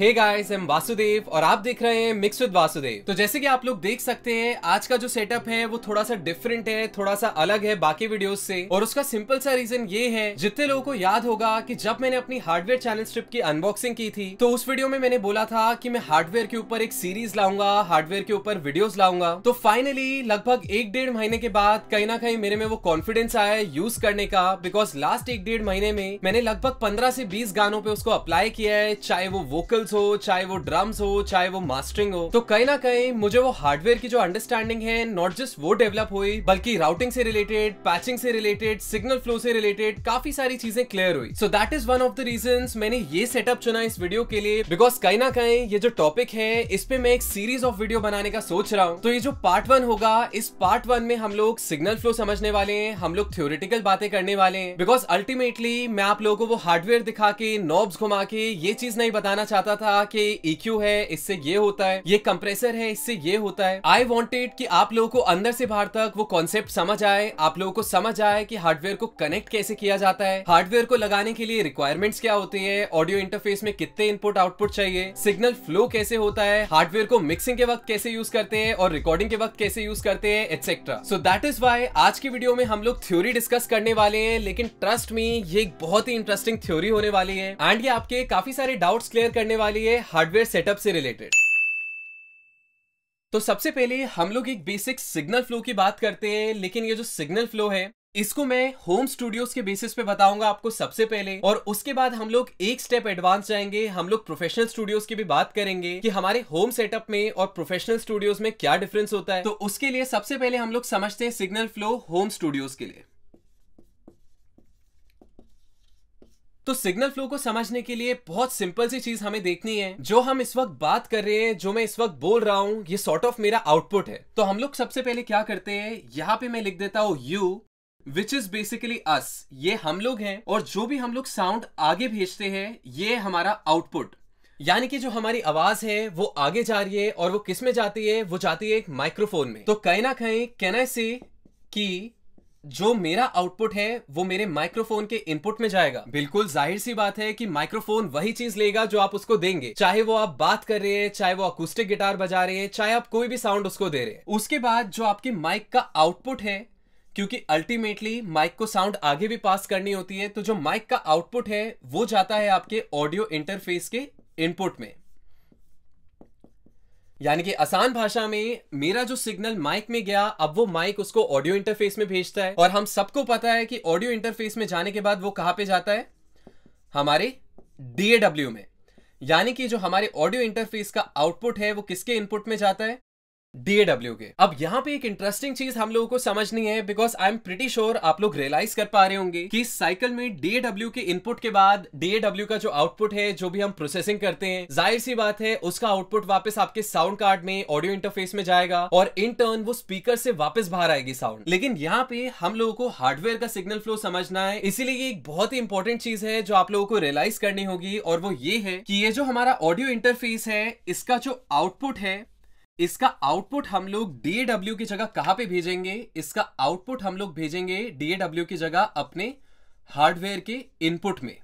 Hey guys M Vasudev और आप देख रहे हैं मिक्स विद वासुदेव तो जैसे कि आप लोग देख सकते हैं आज का जो सेटअप है वो थोड़ा सा डिफरेंट है थोड़ा सा अलग है बाकी वीडियोस से और उसका सिंपल सा रीजन ये है जितने लोगों को याद होगा कि जब मैंने अपनी हार्डवेयर चैनल स्ट्रिप की अनबॉक्सिंग की थी तो उस वीडियो में मैंने बोला था कि मैं हार्डवेयर के ऊपर एक सीरीज लाऊंगा हार्डवेयर के ऊपर वीडियोज लाऊंगा तो फाइनली लगभग एक डेढ़ महीने के बाद कहीं ना कहीं मेरे में वो कॉन्फिडेंस आया यूज करने का बिकॉज लास्ट एक डेढ़ महीने में मैंने लगभग पंद्रह से बीस गानों पे उसको अप्लाई किया है चाहे वो वोकल वोकल्स हो चाहे वो ड्रम्स हो चाहे वो मास्टरिंग हो तो कहीं ना कहीं मुझे वो हार्डवेयर की जो अंडरस्टैंडिंग है नॉट जस्ट वो डेवलप हुई बल्कि राउटिंग से रिलेटेड पैचिंग से रिलेटेड सिग्नल फ्लो से रिलेटेड काफी सारी चीजें क्लियर हुई so that is one of the reason मैंने ये सेटअप चुना इस वीडियो के लिए बिकॉज कहीं ना कहीं ये जो टॉपिक है इस पे मैं एक सीरीज ऑफ वीडियो बनाने का सोच रहा हूँ तो ये जो पार्ट वन होगा इस पार्ट वन में हम लोग सिग्नल फ्लो समझने वाले हैं हम लोग थ्योरिटिकल बातें करने वाले हैं बिकॉज अल्टीमेटली मैं आप लोगों को वो हार्डवेयर दिखा के नॉब्स घुमा के ये चीज नहीं बताना चाहता पता था कि EQ है इससे ये होता है ये कंप्रेसर है इससे ये होता है आई वॉन्टेड कि आप लोगों को अंदर से बाहर तक वो कॉन्सेप्ट समझ आए आप लोगों को समझ आए कि हार्डवेयर को कनेक्ट कैसे किया जाता है हार्डवेयर को लगाने के लिए रिक्वायरमेंट्स क्या होती है ऑडियो इंटरफेस में कितने इनपुट आउटपुट चाहिए सिग्नल फ्लो कैसे होता है हार्डवेयर को मिक्सिंग के वक्त कैसे यूज करते हैं और रिकॉर्डिंग के वक्त कैसे यूज करते हैं etcetera so that is why आज की वीडियो में हम लोग थ्योरी डिस्कस करने वाले हैं लेकिन ट्रस्ट में ये एक बहुत ही इंटरेस्टिंग थ्योरी होने वाली है एंड ये आपके काफी सारे डाउट्स क्लियर करने वाले वाली है हार्डवेयर सेटअप से रिलेटेड तो सबसे पहले हम लोग एक बेसिक सिग्नल फ्लो की बात करते हैं लेकिन ये जो सिग्नल फ्लो है इसको मैं होम स्टूडियोज के बेसिस पे बताऊंगा आपको सबसे पहले और उसके बाद हम लोग एक स्टेप एडवांस जाएंगे हम लोग प्रोफेशनल स्टूडियोज की भी बात करेंगे कि हमारे होम सेटअप में और प्रोफेशनल स्टूडियोज में क्या डिफरेंस होता है तो उसके लिए सबसे पहले हम लोग समझते हैं सिग्नल फ्लो होम स्टूडियोज के लिए तो सिग्नल फ्लो को समझने के लिए बहुत सिंपल सी चीज हमें देखनी है जो हम इस वक्त बात कर रहे हैं जो मैं इस वक्त बोल रहा हूँ ये सॉर्ट ऑफ मेरा आउटपुट है तो हम लोग सबसे पहले क्या करते हैं यहाँ पे मैं लिख देता हूँ you which is basically us ये हम लोग हैं और जो भी हम लोग साउंड आगे भेजते हैं ये हमारा आउटपुट यानी कि जो हमारी आवाज है वो आगे जा रही है और वो किस में जाती है वो जाती है एक माइक्रोफोन में तो कहीं ना कहीं आई से कि जो मेरा आउटपुट है वो मेरे माइक्रोफोन के इनपुट में जाएगा बिल्कुल जाहिर सी बात है कि माइक्रोफोन वही चीज लेगा जो आप उसको देंगे चाहे वो आप बात कर रहे हैं चाहे वो अकुस्टिक गिटार बजा रहे हैं चाहे आप कोई भी साउंड उसको दे रहे हैं उसके बाद जो आपके माइक का आउटपुट है क्योंकि अल्टीमेटली माइक को साउंड आगे भी पास करनी होती है तो जो माइक का आउटपुट है वो जाता है आपके ऑडियो इंटरफेस के इनपुट में यानी कि आसान भाषा में मेरा जो सिग्नल माइक में गया अब वो माइक उसको ऑडियो इंटरफेस में भेजता है और हम सबको पता है कि ऑडियो इंटरफेस में जाने के बाद वो कहां पे जाता है हमारे डीएडब्ल्यू में यानी कि जो हमारे ऑडियो इंटरफेस का आउटपुट है वो किसके इनपुट में जाता है डीएडब्ल्यू के अब यहाँ पे एक इंटरेस्टिंग चीज हम लोगों को समझनी है because I am pretty sure आप लोग रियलाइज कर पा रहे होंगे कि साइकिल में डीएडब्ल्यू के इनपुट के बाद डीएडब्ल्यू का जो आउटपुट है जो भी हम प्रोसेसिंग करते हैं जाहिर सी बात है उसका आउटपुट वापस आपके साउंड कार्ड में ऑडियो इंटरफेस में जाएगा और इन टर्न वो स्पीकर से वापस बाहर आएगी साउंड लेकिन यहाँ पे हम लोगों को हार्डवेयर का सिग्नल फ्लो समझना है इसीलिए ये एक बहुत ही इंपॉर्टेंट चीज है जो आप लोगों को रियलाइज करनी होगी और वो ये है कि ये जो हमारा ऑडियो इंटरफेस है इसका जो आउटपुट है इसका आउटपुट हम लोग डीएडब्ल्यू की जगह कहां पे भेजेंगे इसका आउटपुट हम लोग भेजेंगे डीएडब्ल्यू की जगह अपने हार्डवेयर के इनपुट में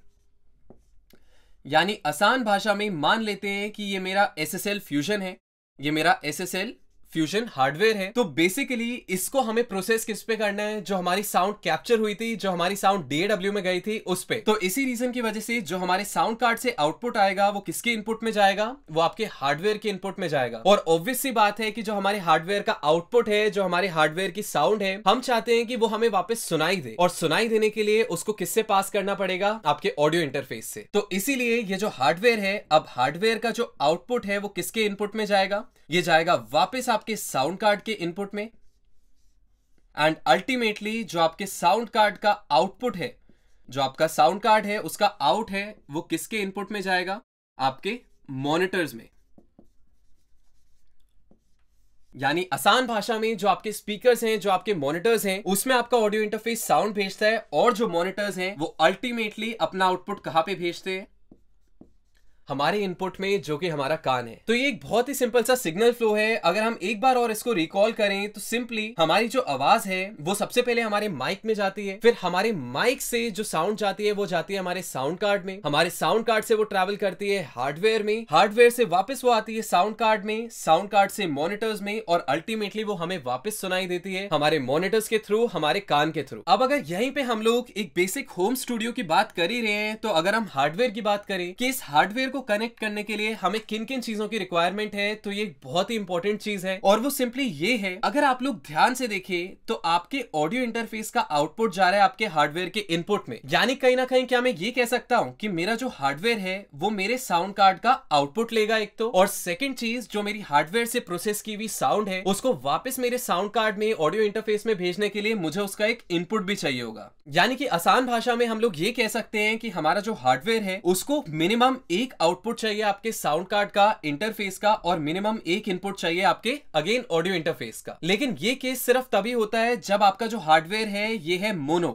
यानी आसान भाषा में मान लेते हैं कि ये मेरा एस एस एल फ्यूजन है ये मेरा S S L fusion hardware है तो बेसिकली इसको हमें प्रोसेस किस पे करना है जो हमारी साउंड कैप्चर हुई थी जो हमारी साउंड डीएडब्ल्यू में गई थी उस पे तो इसी रीजन की वजह से जो हमारे साउंड कार्ड से आउटपुट आएगा वो किसके इनपुट में जाएगा वो आपके हार्डवेयर के इनपुट में जाएगा और ऑब्वियस सी बात है कि जो हमारे हार्डवेयर का आउटपुट है जो हमारे हार्डवेयर की साउंड है हम चाहते हैं कि वो हमें वापस सुनाई दे और सुनाई देने के लिए उसको किससे पास करना पड़ेगा आपके ऑडियो इंटरफेस से तो इसीलिए ये जो हार्डवेयर है अब हार्डवेयर का जो आउटपुट है वो किसके इनपुट में जाएगा ये जाएगा वापस आप आपके साउंड कार्ड के इनपुट में एंड अल्टीमेटली जो आपके साउंड कार्ड का आउटपुट है जो आपका साउंड कार्ड है उसका आउट है वो किसके इनपुट में जाएगा आपके मॉनिटर्स में यानी आसान भाषा में जो आपके स्पीकर्स हैं जो आपके मॉनिटर्स हैं उसमें आपका ऑडियो इंटरफेस साउंड भेजता है और जो मॉनिटर्स हैं वो अल्टीमेटली अपना आउटपुट कहां पे भेजते हैं हमारे इनपुट में जो कि हमारा कान है तो ये एक बहुत ही सिंपल सा सिग्नल फ्लो है अगर हम एक बार और इसको रिकॉल करें तो सिंपली हमारी जो आवाज है वो सबसे पहले हमारे माइक में जाती है फिर हमारे माइक से जो साउंड जाती है वो जाती है हमारे साउंड कार्ड में हमारे साउंड कार्ड से वो ट्रेवल करती है हार्डवेयर में हार्डवेयर से वापस वो आती है साउंड कार्ड में साउंड कार्ड से मॉनिटर्स में और अल्टीमेटली वो हमें वापस सुनाई देती है हमारे मॉनिटर्स के थ्रू हमारे कान के थ्रू अब अगर यहीं पे हम लोग एक बेसिक होम स्टूडियो की बात कर ही रहे हैं तो अगर हम हार्डवेयर की बात करें कि इस हार्डवेयर को को कनेक्ट करने के लिए हमें किन किन चीजों की रिक्वायरमेंट है तो ये बहुत ही इंपॉर्टेंट चीज है और वो सिंपली ये है अगर आप लोग ध्यान से देखिए तो आपके ऑडियो इंटरफेस का आउटपुट जा रहा है आपके हार्डवेयर के इनपुट में यानी कहीं ना कहीं क्या मैं ये कह सकता हूँ कि मेरा जो हार्डवेयर है वो मेरे साउंड कार्ड का आउटपुट लेगा एक तो और सेकेंड चीज जो मेरी हार्डवेयर से प्रोसेस की हुई साउंड है उसको वापस मेरे साउंड कार्ड में ऑडियो इंटरफेस में भेजने के लिए मुझे उसका एक इनपुट भी चाहिए होगा यानी कि आसान भाषा में हम लोग ये कह सकते हैं कि हमारा जो हार्डवेयर है उसको मिनिमम एक आउट आउटपुट चाहिए आपके साउंड कार्ड का इंटरफेस का और मिनिमम एक इनपुट चाहिए आपके अगेन ऑडियो इंटरफेस का लेकिन ये केस सिर्फ तभी होता है जब आपका जो हार्डवेयर है ये है मोनो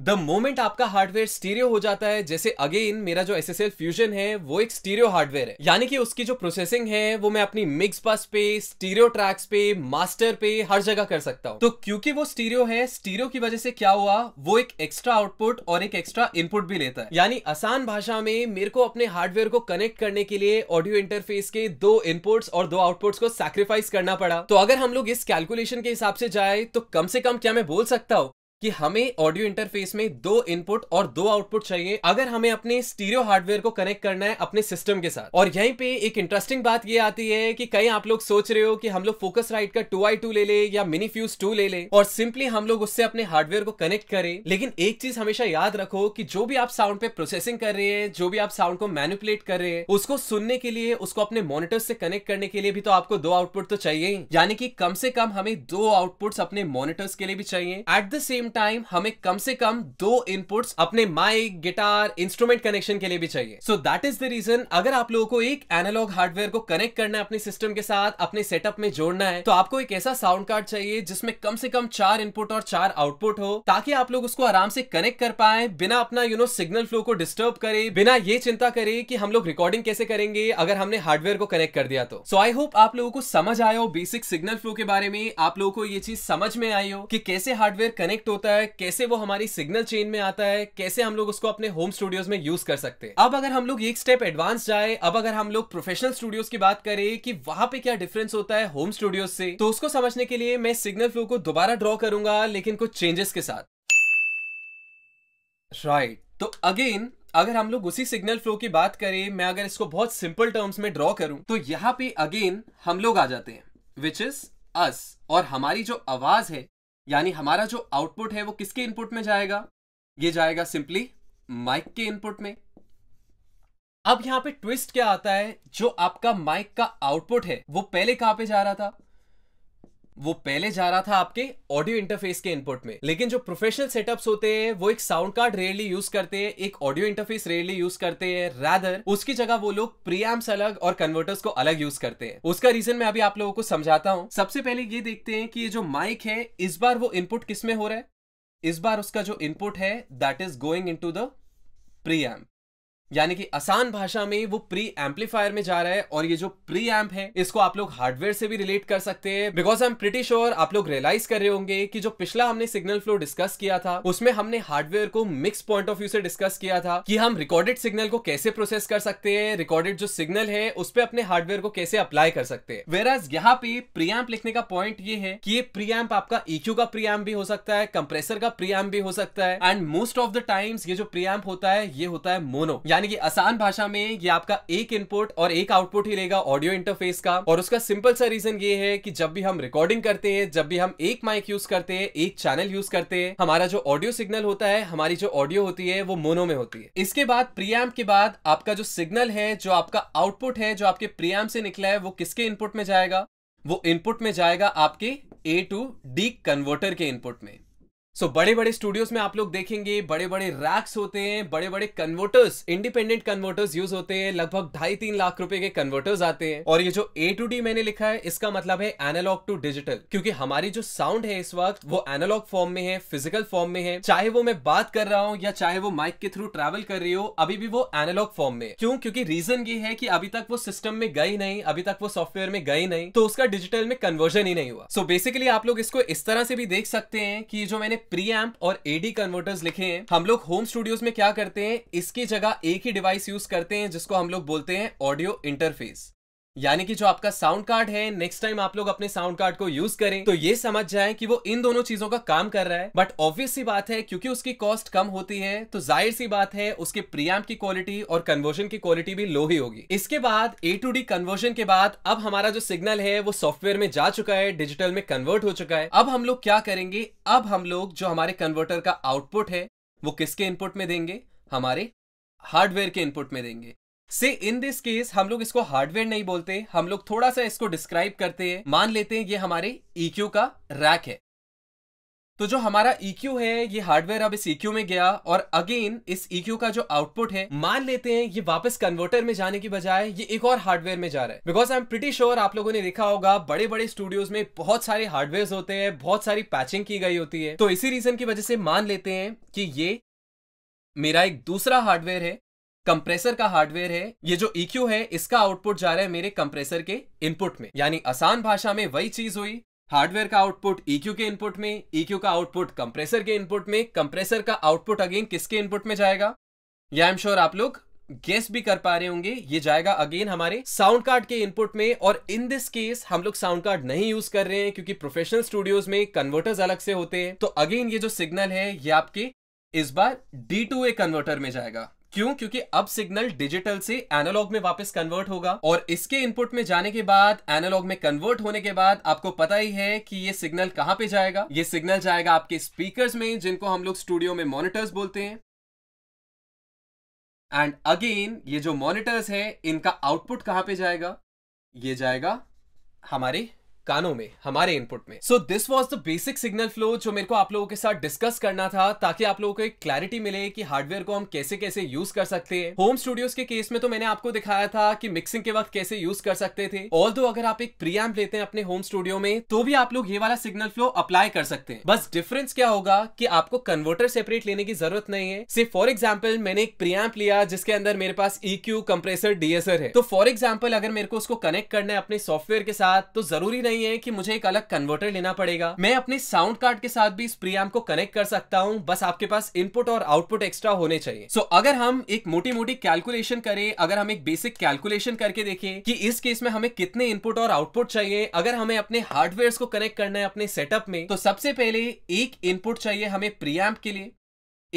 द मोमेंट आपका हार्डवेयर स्टीरियो हो जाता है जैसे अगेन मेरा जो एस एस एल फ्यूजन है वो एक स्टीरियो हार्डवेयर है यानी कि उसकी जो प्रोसेसिंग है वो मैं अपनी मिक्स बस पे स्टीरियो ट्रैक्स पे मास्टर पे हर जगह कर सकता हूँ तो क्योंकि वो स्टीरियो है स्टीरियो की वजह से क्या हुआ वो एक एक्स्ट्रा आउटपुट और एक एक्स्ट्रा इनपुट भी लेता है यानी आसान भाषा में मेरे को अपने हार्डवेयर को कनेक्ट करने के लिए ऑडियो इंटरफेस के दो इनपुट्स और दो आउटपुट्स को सेक्रीफाइस करना पड़ा तो अगर हम लोग इस कैलकुलेशन के हिसाब से जाए तो कम से कम क्या मैं बोल सकता हूँ कि हमें ऑडियो इंटरफेस में दो इनपुट और दो आउटपुट चाहिए अगर हमें अपने स्टीरियो हार्डवेयर को कनेक्ट करना है अपने सिस्टम के साथ और यहीं पे एक इंटरेस्टिंग बात ये आती है कि कई आप लोग सोच रहे हो कि हम लोग फोकस राइट का टू आई टू ले ले या मिनी फ्यूज टू ले ले और सिंपली हम लोग उससे अपने हार्डवेयर को कनेक्ट करें लेकिन एक चीज हमेशा याद रखो कि जो भी आप साउंड पे प्रोसेसिंग कर रहे हैं जो भी आप साउंड को मैनिपुलेट कर रहे हैं उसको सुनने के लिए उसको अपने मोनिटर से कनेक्ट करने के लिए भी तो आपको दो आउटपुट तो चाहिए यानी कि कम से कम हमें दो आउटपुट्स अपने मोनिटर्स के लिए भी चाहिए एट द सेम टाइम हमें कम से कम दो इनपुट्स अपने माइक गिटार इंस्ट्रूमेंट कनेक्शन के लिए भी चाहिए so that is the reason अगर आप लोगों को एक एनालॉग हार्डवेयर को कनेक्ट करना है अपने सिस्टम के साथ अपने सेटअप में जोड़ना है तो आपको एक ऐसा साउंड कार्ड चाहिए जिसमें कम से कम चार इनपुट और चार आउटपुट हो ताकि आप लोग उसको आराम से कनेक्ट कर पाए बिना अपना यू नो सिग्नल फ्लो को डिस्टर्ब करे बिना ये चिंता करे कि हम लोग रिकॉर्डिंग कैसे करेंगे अगर हमने हार्डवेयर को कनेक्ट कर दिया तो सो आई होप आप लोगों को समझ आयो बेसिक सिग्नल फ्लो के बारे में आप लोगों को ये चीज समझ में आई हो कि कैसे हार्डवेयर कनेक्ट होता होता है कैसे वो हमारी सिग्नल चेन में आता है कैसे हम लोग उसको अपने होम स्टूडियोज में यूज कर सकते हैं अब अगर हम लोग एक स्टेप एडवांस जाए अब अगर हम लोग प्रोफेशनल स्टूडियोज की बात करें कि वहां पे क्या डिफरेंस होता है होम स्टूडियोज से तो उसको समझने के लिए मैं सिग्नल फ्लो को दोबारा ड्रॉ करूंगा लेकिन कुछ चेंजेस के साथ राइट right. तो अगेन अगर हम लोग उसी सिग्नल फ्लो की बात करें मैं अगर इसको बहुत सिंपल टर्म्स में ड्रॉ करूं तो यहाँ पे अगेन हम लोग आ जाते हैं विच इज अस और हमारी जो आवाज है यानी हमारा जो आउटपुट है वो किसके इनपुट में जाएगा ये जाएगा सिंपली माइक के इनपुट में अब यहां पे ट्विस्ट क्या आता है जो आपका माइक का आउटपुट है वो पहले कहां पे जा रहा था वो पहले जा रहा था आपके ऑडियो इंटरफेस के इनपुट में लेकिन जो प्रोफेशनल सेटअप्स होते हैं वो एक साउंड कार्ड रेयरली यूज करते हैं एक ऑडियो इंटरफेस रेयरली यूज करते हैं रैदर उसकी जगह वो लोग प्रियम्स अलग और कन्वर्टर्स को अलग यूज करते हैं उसका रीजन मैं अभी आप लोगों को समझाता हूँ सबसे पहले ये देखते हैं कि ये जो माइक है इस बार वो इनपुट किस में हो रहा है इस बार उसका जो इनपुट है that is going into the preamp यानी कि आसान भाषा में वो प्री एम्पलीफायर में जा रहा है और ये जो प्री एम्प है इसको आप लोग हार्डवेयर से भी रिलेट कर सकते हैं because I am pretty sure आप लोग रियलाइज कर रहे होंगे कि जो पिछला हमने सिग्नल फ्लो डिस्कस किया था उसमें हमने हार्डवेयर को मिक्स पॉइंट ऑफ व्यू से डिस्कस किया था कि हम रिकॉर्डेड सिग्नल को कैसे प्रोसेस कर सकते हैं रिकॉर्डेड जो सिग्नल है उस पर अपने हार्डवेयर को कैसे अप्लाई कर सकते हैं वेराज यहाँ पे प्री एम्प लिखने का पॉइंट ये है कि ये प्री एम्प आपका इक्यू e का प्री एम्प भी हो सकता है कंप्रेसर का प्री एम्प भी हो सकता है and most of the times ये जो प्री एम्प होता है ये होता है मोनो यानी यानी कि आसान भाषा में ये आपका एक इनपुट और एक आउटपुट ही लेगा ऑडियो इंटरफेस का और उसका सिंपल सा रीजन ये है कि जब भी हम रिकॉर्डिंग करते हैं जब भी हम एक माइक यूज करते हैं एक चैनल यूज करते हैं हमारा जो ऑडियो सिग्नल होता है हमारी जो ऑडियो होती है वो मोनो में होती है इसके बाद प्रीएम्प के बाद आपका जो सिग्नल है जो आपका आउटपुट है जो आपके प्रीएम्प से निकला है वो किसके इनपुट में जाएगा वो इनपुट में जाएगा आपके ए टू डी कन्वर्टर के इनपुट में सो so, बड़े बड़े स्टूडियोज में आप लोग देखेंगे बड़े बड़े रैक्स होते हैं बड़े बड़े कन्वर्टर्स इंडिपेंडेंट कन्वर्टर्स यूज होते हैं लगभग ढाई तीन लाख रुपए के कन्वर्टर्स आते हैं और ये जो ए टू डी मैंने लिखा है इसका मतलब है एनालॉग टू डिजिटल क्योंकि हमारी जो साउंड है इस वक्त वो एनालॉग फॉर्म में है फिजिकल फॉर्म में है चाहे वो मैं बात कर रहा हूँ या चाहे वो माइक के थ्रू ट्रेवल कर रही हो अभी भी वो एनालॉग फॉर्म में क्यों क्योंकि रीजन ये है कि अभी तक वो सिस्टम में गई नहीं अभी तक वो सॉफ्टवेयर में गई नहीं तो उसका डिजिटल में कन्वर्जन ही नहीं हुआ सो बेसिकली आप लोग इसको इस तरह से भी देख सकते हैं कि जो मैंने प्री एम्प और एडी कन्वर्टर्स लिखे हैं हम लोग होम स्टूडियोज में क्या करते हैं इसकी जगह एक ही डिवाइस यूज करते हैं जिसको हम लोग बोलते हैं ऑडियो इंटरफेस यानी कि जो आपका साउंड कार्ड है नेक्स्ट टाइम आप लोग अपने साउंड कार्ड को यूज करें तो ये समझ जाए कि वो इन दोनों चीजों का काम कर रहा है बट ऑब्वियस सी बात है क्योंकि उसकी कॉस्ट कम होती है तो जाहिर सी बात है उसके प्रियाम की क्वालिटी और कन्वर्जन की क्वालिटी भी लो ही होगी इसके बाद ए टू डी कन्वर्जन के बाद अब हमारा जो सिग्नल है वो सॉफ्टवेयर में जा चुका है डिजिटल में कन्वर्ट हो चुका है अब हम लोग क्या करेंगे अब हम लोग जो हमारे कन्वर्टर का आउटपुट है वो किसके इनपुट में देंगे हमारे हार्डवेयर के इनपुट में देंगे से इन दिस केस हम लोग इसको हार्डवेयर नहीं बोलते हम लोग थोड़ा सा इसको डिस्क्राइब करते हैं मान लेते हैं ये हमारे ईक्यू e का रैक है तो जो हमारा EQ है ये हार्डवेयर अब इस EQ में गया और अगेन इस EQ का जो आउटपुट है मान लेते हैं ये वापस कन्वर्टर में जाने की बजाय ये एक और हार्डवेयर में जा रहा है because I am pretty sure आप लोगों ने देखा होगा बड़े बड़े स्टूडियोज में बहुत सारे हार्डवेयर होते हैं बहुत सारी पैचिंग की गई होती है तो इसी रीजन की वजह से मान लेते हैं कि ये मेरा एक दूसरा हार्डवेयर है कंप्रेसर का हार्डवेयर है ये जो EQ है इसका आउटपुट जा रहा है मेरे कंप्रेसर के इनपुट में यानी आसान भाषा में वही चीज हुई हार्डवेयर का आउटपुट EQ के इनपुट में EQ का आउटपुट कंप्रेसर के इनपुट में कंप्रेसर का आउटपुट अगेन किसके इनपुट में जाएगा या आई एम श्योर आप लोग गेस भी कर पा रहे होंगे ये जाएगा अगेन हमारे साउंड कार्ड के इनपुट में और इन दिस केस हम लोग साउंड कार्ड नहीं यूज कर रहे हैं क्योंकि प्रोफेशनल स्टूडियोज में कन्वर्टर्स अलग से होते हैं तो अगेन ये जो सिग्नल है ये आपके इस बार डी टू ए कन्वर्टर में जाएगा क्यों क्योंकि अब सिग्नल डिजिटल से एनालॉग में वापस कन्वर्ट होगा और इसके इनपुट में जाने के बाद एनालॉग में कन्वर्ट होने के बाद आपको पता ही है कि ये सिग्नल कहां पे जाएगा ये सिग्नल जाएगा आपके स्पीकर्स में जिनको हम लोग स्टूडियो में मॉनिटर्स बोलते हैं एंड अगेन ये जो मॉनिटर्स है इनका आउटपुट कहां पे जाएगा ये जाएगा हमारे कानों में हमारे इनपुट में so this was the basic signal flow जो मेरे को आप लोगों के साथ डिस्कस करना था ताकि आप लोगों को एक क्लैरिटी मिले कि हार्डवेयर को हम कैसे कैसे यूज कर सकते हैं होम स्टूडियोज के केस में तो मैंने आपको दिखाया था कि मिक्सिंग के वक्त कैसे यूज कर सकते थे ऑल अगर आप एक प्रीएम्प लेते हैं अपने होम स्टूडियो में तो भी आप लोग ये वाला सिग्नल फ्लो अप्लाई कर सकते हैं बस डिफरेंस क्या होगा कि आपको कन्वर्टर सेपरेट लेने की जरूरत नहीं है सिर्फ फॉर एग्जाम्पल मैंने एक प्रीएम्प लिया जिसके अंदर मेरे पास क्यू कंप्रेसर डीएसर है तो फॉर एग्जाम्पल अगर मेरे को उसको कनेक्ट करना है अपने सॉफ्टवेयर के साथ तो जरूरी नहीं नहीं है कि मुझे एक अलग कन्वर्टर लेना पड़ेगा मैं अपने साउंड कार्ड के साथ भी इस प्रियाम को कनेक्ट कर सकता हूँ बस आपके पास इनपुट और आउटपुट एक्स्ट्रा होने चाहिए सो so, अगर हम एक मोटी मोटी कैलकुलेशन करें अगर हम एक बेसिक कैलकुलेशन करके देखें कि इस केस में हमें कितने इनपुट और आउटपुट चाहिए अगर हमें अपने हार्डवेयर को कनेक्ट करना है अपने सेटअप में तो सबसे पहले एक इनपुट चाहिए हमें प्रीएम्प के लिए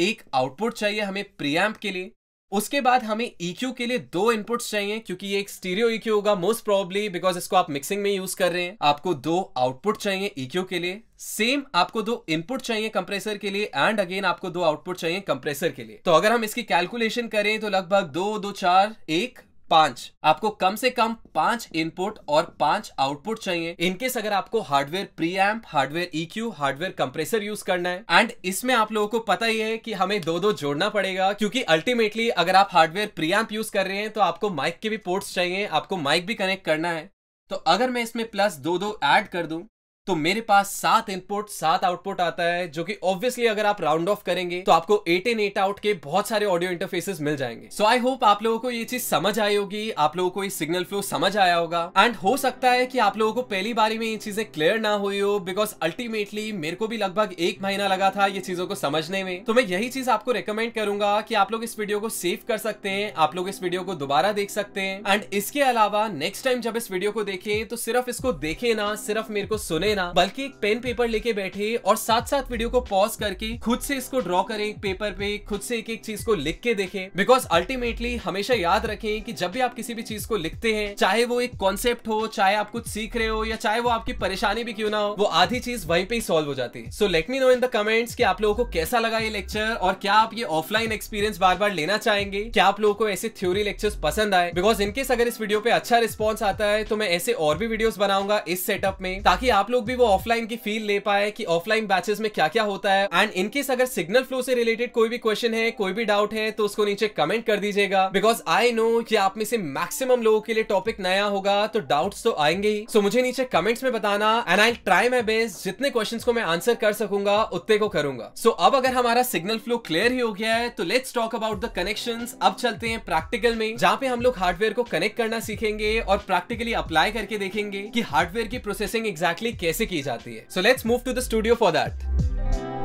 एक आउटपुट चाहिए हमें प्रीएम्प के लिए उसके बाद हमें EQ के लिए दो इनपुट्स चाहिए क्योंकि ये एक स्टीरियो EQ होगा मोस्ट प्रोबली बिकॉज इसको आप मिक्सिंग में यूज कर रहे हैं आपको दो आउटपुट चाहिए EQ के लिए सेम आपको दो इनपुट चाहिए कंप्रेसर के लिए एंड अगेन आपको दो आउटपुट चाहिए कंप्रेसर के लिए तो अगर हम इसकी कैलकुलेशन करें तो लगभग दो दो चार एक पांच आपको कम से कम पांच इनपुट और पांच आउटपुट चाहिए इनकेस अगर आपको hardware preamp hardware EQ hardware compressor use करना है एंड इसमें आप लोगों को पता ही है कि हमें दो दो जोड़ना पड़ेगा क्योंकि अल्टीमेटली अगर आप हार्डवेयर प्री एम्प यूज कर रहे हैं तो आपको माइक के भी पोर्ट्स चाहिए आपको माइक भी कनेक्ट करना है तो अगर मैं इसमें प्लस दो दो ऐड कर दूं तो मेरे पास सात इनपुट सात आउटपुट आता है जो कि ऑब्वियसली अगर आप राउंड ऑफ करेंगे तो आपको एट एन एट आउट के बहुत सारे ऑडियो इंटरफेसेस मिल जाएंगे सो आई होप आप लोगों को ये चीज समझ आई होगी आप लोगों को ये सिग्नल फ्लो समझ आया होगा एंड हो सकता है कि आप लोगों को पहली बारी में ये चीजें क्लियर ना हुई हो बिकॉज अल्टीमेटली मेरे को भी लगभग एक महीना लगा था ये चीजों को समझने में तो मैं यही चीज आपको रिकमेंड करूंगा कि आप लोग इस वीडियो को सेव कर सकते हैं आप लोग इस वीडियो को दोबारा देख सकते हैं एंड इसके अलावा नेक्स्ट टाइम जब इस वीडियो को देखें तो सिर्फ इसको देखे ना सिर्फ मेरे को सुने देना बल्कि एक पेन पेपर लेके बैठे और साथ साथ वीडियो को पॉज करके खुद से इसको ड्रॉ करें पेपर पे खुद से एक एक चीज को लिख के देखें बिकॉज अल्टीमेटली हमेशा याद रखें कि जब भी आप किसी भी चीज को लिखते हैं चाहे वो एक कॉन्सेप्ट हो चाहे आप कुछ सीख रहे हो या चाहे वो आपकी परेशानी भी क्यों ना हो वो आधी चीज वहीं पे ही सॉल्व हो जाती है so let me know in the comments कि आप लोगों को कैसा लगा ये लेक्चर और क्या आप ये ऑफलाइन एक्सपीरियंस बार बार लेना चाहेंगे क्या आप लोगों को ऐसे थ्योरी लेक्चर्स पसंद आए बिकॉज इनकेस अगर इस वीडियो पे अच्छा रिस्पॉन्स आता है तो मैं ऐसे और भी वीडियोस बनाऊंगा इस सेटअप में ताकि आप लोग भी वो ऑफलाइन की फील ले पाए कि ऑफलाइन बैचेस में क्या क्या होता है एंड इनकेस अगर सिग्नल फ्लो से रिलेटेड कोई भी क्वेश्चन है कोई भी डाउट है तो उसको नीचे कमेंट कर दीजिएगा बिकॉज आई नो कि आप में से मैक्सिमम लोगों के लिए टॉपिक नया होगा तो डाउट्स तो आएंगे ही सो so, मुझे नीचे कमेंट्स में बताना and I try my best जितने क्वेश्चन को मैं आंसर कर सकूंगा उतने को करूंगा सो so, अब अगर हमारा सिग्नल फ्लो क्लियर ही हो गया है तो let's talk about the connection अब चलते हैं प्रैक्टिकल में जहाँ पे हम लोग हार्डवेयर को कनेक्ट करना सीखेंगे और प्रैक्टिकली अप्लाई करके देखेंगे कि हार्डवेयर की प्रोसेसिंग एग्जैक्टली exactly कैसे कैसे की जाती है so let's move to the studio for that